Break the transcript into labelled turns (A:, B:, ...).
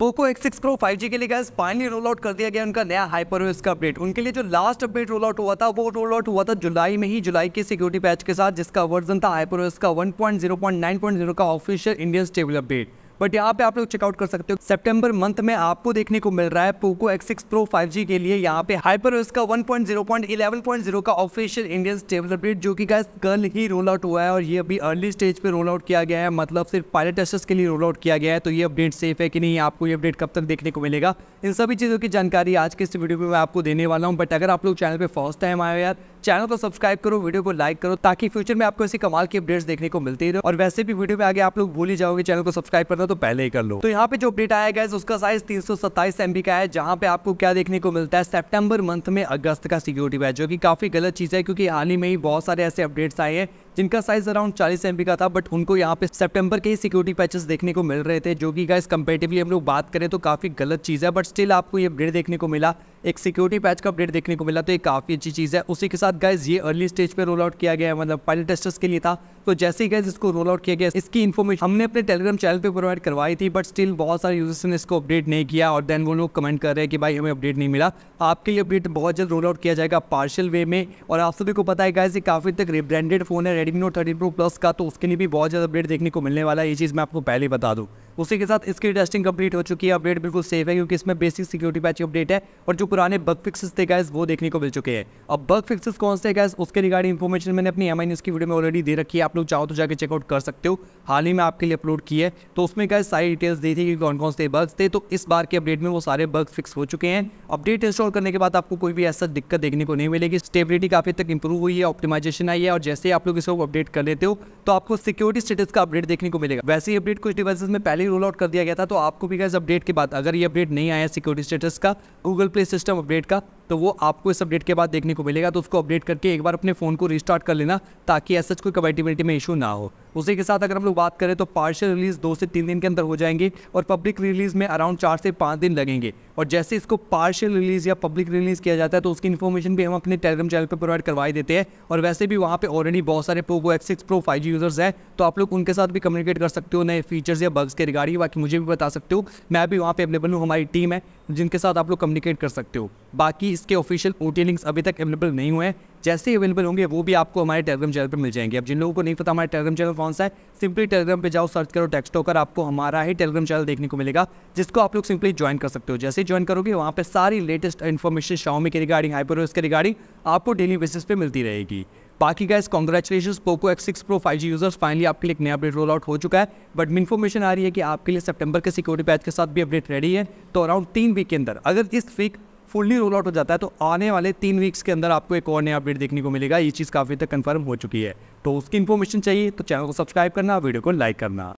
A: Poco X six Pro five के लिए gas finally roll out कर दिया गया उनका नया हाइपरवेस का अपडेट उनके लिए जो लास्ट अपडेट रोल आउट हुआ था वो रोल आउट हुआ था जुलाई में ही जुलाई के सिक्योरिटी पैच के साथ जिसका वर्जन था हाइपरवेस का 1.0.9.0 का official Indian stable update but यहाँ पे आप लोग चेकआउट कर सकते हो सेप्टेम्बर मंथ में आपको देखने को मिल रहा है Poco X6 Pro Pro five G के लिए यहाँ पे हाइपर का one point zero point eleven point zero का ऑफिशियल इंडियन स्टेबल अपडेट जो कि गैस कल ही रोल आउट हुआ है और ये अभी अर्ली स्टेज पे रोल आउट किया गया है मतलब सिर्फ पायलट टेस्टर्स के लिए रोल आउट किया गया है तो ये अपडेट सेफ है कि नहीं आपको ये अपडेट कब तक देखने को मिलेगा इन सभी चीज़ों की जानकारी आज के इस वीडियो में मैं आपको देने वाला हूँ बट अगर आप लोग चैनल पर फर्स्ट टाइम आए यार चैनल को सब्सक्राइब करो वीडियो को लाइक करो ताकि फ्यूचर में आपको ऐसी कमाल की अपडेट्स देखने को मिलती रहे और वैसे भी वीडियो में आगे आप लोग भूल ही जाओगे चैनल को सब्सक्राइब करना तो पहले ही कर लो तो यहाँ पे जो अपडेट आया गया उसका साइज तीन सौ का है जहाँ पे आपको क्या देखने को मिलता है सेप्टेम्बर मंथ में अगस्त का सिक्योरिटी बैच जो की काफी गलत चीज है क्योंकि हाल ही में ही बहुत सारे ऐसे अपडेट्स आए हैं जिनका साइज अराउंड चालीस एम का था बट उनको यहाँ पे सेप्टेम्बर के ही सिक्योरिटी पैचेस देखने को मिल रहे थे जो कि गाइस कम्पेटिवली हम लोग बात करें तो काफ़ी गलत चीज़ है बट स्टिल आपको ये अपडेट देखने को मिला एक सिक्योरिटी पैच का अपडेट देखने को मिला तो ये काफ़ी अच्छी चीज़ है उसी के साथ गाइज ये अर्ली स्टेज पे रोल आउट किया गया है मतलब पायलट टेस्टर्स के लिए था तो जैसे ही गाइज इसको रोल आउट किया गया इसकी इन्फॉर्मेशन हमने अपने टेलीग्राम चैनल पर प्रोवाइड करवाई थी बट स्टिल बहुत सारे यूजर्स ने इसको अपडेट नहीं किया और देन वो लोग कमेंट कर रहे हैं कि भाई हमें अपडेट नहीं मिला आपके लिए अपडेट बहुत जल्द रोल आउट किया जाएगा पार्शल वे में और आप सभी को पता है गाइज ये काफ़ी तक रिब्रांडेड फ़ोन है Redmi Note thirteen Pro plus का तो उसके लिए भी बहुत ज़्यादा अपडेट देखने को मिलने वाला है ये चीज़ मैं आपको पहले ही बता दूँ उसी के साथ इसकी टेस्टिंग कंप्लीट हो चुकी है अपडेट बिल्कुल सेफ है क्योंकि इसमें बेसिक सिक्योरिटी पैच अपडेट है और जो पुराने बग फिक्सेस थे गैस वो देखने को मिल चुके हैं अब बग फिक्सेस कौन से गैस उसके रिगार्डिंग इन्फॉर्मेशन मैंने अपनी एम न्यूज़ की वीडियो में ऑलरेडी दे रखी है आप लोग चाहो तो जाकर चेकआउट कर सकते हो हाल ही में आपके लिए अपलोड की है तो उसमें गैस सारी डिटेल्स दी थी कि कौन कौन से बग्स थे तो इस बार के अपडेट में वो सारे बग फिक्स हो चुके हैं अपडेट इंस्टॉल करने के बाद आपको कोई भी ऐसा दिक्कत देखने को नहीं मिलेगी स्टेबिलिटी काफ़ी तक इंप्रूव हुई है ऑप्टिमाइजेशन आई है और जैसे ही आप लोग इसको अपडेट कर लेते हो तो आपको सिक्योरिटी स्टेटस का अपडेट देखने को मिलेगा वैसे ही अपडेट कुछ डिवाइस में पहले ही रोल आउट कर दिया गया था तो आपको भी गैस अपडेट के बाद अगर ये अपडेट नहीं आया सिक्योरिटी स्टेटस का गूगल प्ले सिस्टम अपडेट का तो वो आपको इस अपडेट के बाद देखने को मिलेगा तो उसको अपडेट करके एक बार अपने फ़ोन को रिस्टार्ट कर लेना ताकि ऐसा कोई कमेटिबिलिटी में इशू ना हो उसी के साथ अगर हम लोग बात करें तो पार्शल रिलीज़ दो से तीन दिन के अंदर हो जाएंगे और पब्लिक रिलीज़ में अराउंड चार से पाँच दिन लगेंगे और जैसे इसको पार्शल रिलीज़ या पब्लिक रिलीज़ किया जाता है तो उसकी इन्फॉर्मेशन भी हम अपने टेलीग्राम चैनल पर प्रोवाइड करवाई देते हैं और वैसे भी वहाँ पर ऑलरेडी बहुत सारे Poco X six Pro five users हैं तो आप लोग उनके साथ भी कम्युनिकेट कर सकते हो नए फीचर्स या बग्स के रिगार्डिंग बाकी मुझे भी बता सकते हो मैं भी वहाँ पर अवेलेबल हूँ हमारी टीम है जिनके साथ आप लोग कम्युनिकेट कर सकते हो बाकी इसके ऑफिशियल ओ लिंक्स अभी तक अवेलेबल नहीं हुए हैं जैसे ही अवेलेबल होंगे वो भी आपको हमारे टेलीग्राम चैनल पर मिल जाएंगे अब जिन लोगों को नहीं पता हमारे टेलीग्राम चैनल कौन सा है सिंपली टेलीग्राम पर जाओ सर्च करो टेक्स्ट होकर आपको हमारा ही टेलीग्राम चैनल देखने को मिलेगा जिसको आप लोग सिंपली ज्वाइन कर सकते हो जैसे ही ज्वाइन करोगे वहाँ पर सारी लेटेस्ट इन्फॉर्मेशन शाओमी के रिगार्डिंग हाइपर के रिगार्डिंग आपको डेली बेसिस पर मिलती रहेगी बाकी guys congratulation Poco X six Pro five G users finally आपके लिए एक नया अपडेट रोल आउट हो चुका है बट इन्फॉर्मेशन आ रही है कि आपके लिए सितंबर के सिक्योरिटी पैच के साथ भी अपडेट रेडी है तो अराउंड तीन वीक के अंदर अगर इस वीक फुल्ली रोल आउट हो जाता है तो आने वाले तीन वीक्स के अंदर आपको एक और नया अपडेट देखने को मिलेगा ये चीज़ काफ़ी तक कन्फर्म हो चुकी है तो उसकी इन्फॉर्मेशन चाहिए तो चैनल को सब्सक्राइब करना वीडियो को लाइक करना